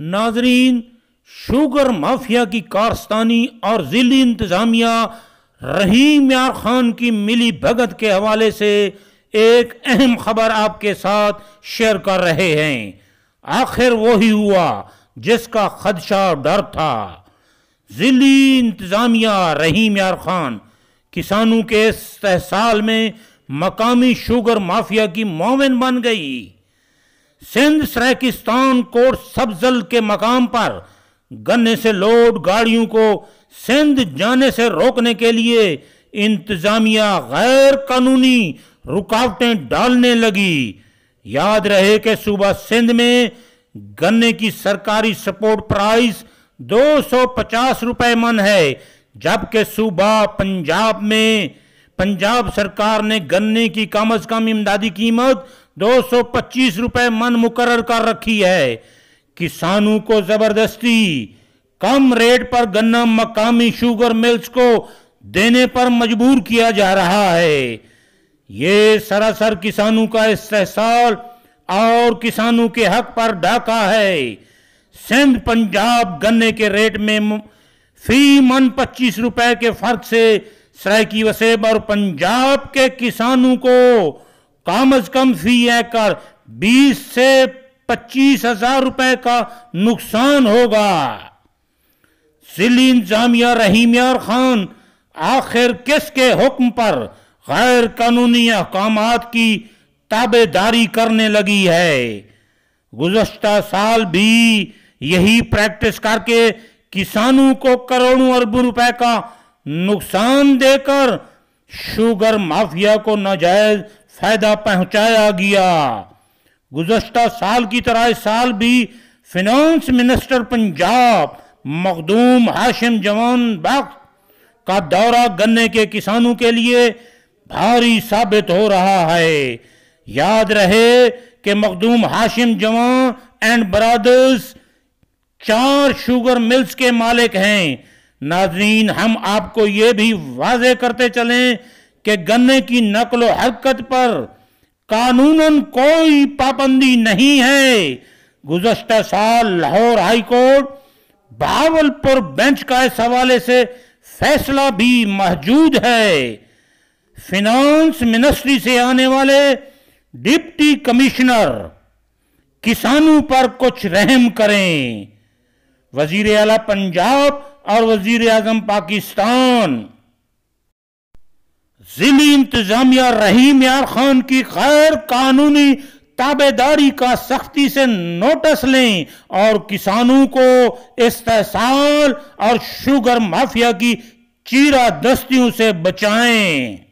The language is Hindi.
नाजरीन शुगर माफिया की कारस्तानी और जिली इंतज़ामिया रहीम यार खान की मिली भगत के हवाले से एक अहम खबर आपके साथ शेयर कर रहे हैं आखिर वही हुआ जिसका खदशा डर था जिली इंतज़ामिया रहीम यार खान किसानों के इस तहसाल में मकामी शुगर माफिया की मोमिन बन गई सिंध सरेकिस्तान कोट सबजल के मकाम पर गन्ने से लोड गाड़ियों को सिंध जाने से रोकने के लिए इंतजामिया गैर कानूनी रुकावटें डालने लगी याद रहे कि सुबह सिंध में गन्ने की सरकारी सपोर्ट प्राइस 250 रुपए मन है जबकि सुबह पंजाब में पंजाब सरकार ने गन्ने की कम अज कम इमदादी कीमत दो सौ पच्चीस मन मुकर कर रखी है किसानों को जबरदस्ती कम रेट पर गन्ना मकामी शुगर मिल्स को देने पर मजबूर किया जा रहा है ये सरासर किसानों का इस्तेसाल और किसानों के हक पर डाका है सिंध पंजाब गन्ने के रेट में फी मन पच्चीस रुपए के फर्क से सराय की वसेब और पंजाब के किसानों को कम अज कम फी कर बीस से पच्चीस हजार रुपए का नुकसान होगा सिली इंतजामिया रहीम यार खान आखिर किसके हुक्म पर गैर कानूनी अहकाम की ताबेदारी करने लगी है गुजशत साल भी यही प्रैक्टिस करके किसानों को करोड़ों अरबों रुपए का नुकसान देकर शुगर माफिया को नाजायज फ़ायदा पहुंचाया गया गुजशत साल की तरह इस साल भी फिनांस मिनिस्टर पंजाब मखदूम हाशिम जवान बाग का दौरा गन्ने के किसानों के लिए भारी साबित हो रहा है याद रहे कि मखदूम हाशिम जवान एंड ब्रदर्स चार शुगर मिल्स के मालिक हैं नाजरीन हम आपको ये भी वाजे करते चलें कि गन्ने की नकलो हरकत पर कानूनन कोई पाबंदी नहीं है गुजशत साल लाहौर हाईकोर्ट भावलपुर बेंच का इस हवाले से फैसला भी मौजूद है फिनांस मिनिस्ट्री से आने वाले डिप्टी कमिश्नर किसानों पर कुछ रहम करें वजीर अला पंजाब और वजीर आजम पाकिस्तान जिली इंतजामिया रहीम यार खान की खैर कानूनी ताबेदारी का सख्ती से नोटिस लें और किसानों को इस्तेसाल और शुगर माफिया की चीरा दस्तियों से बचाएं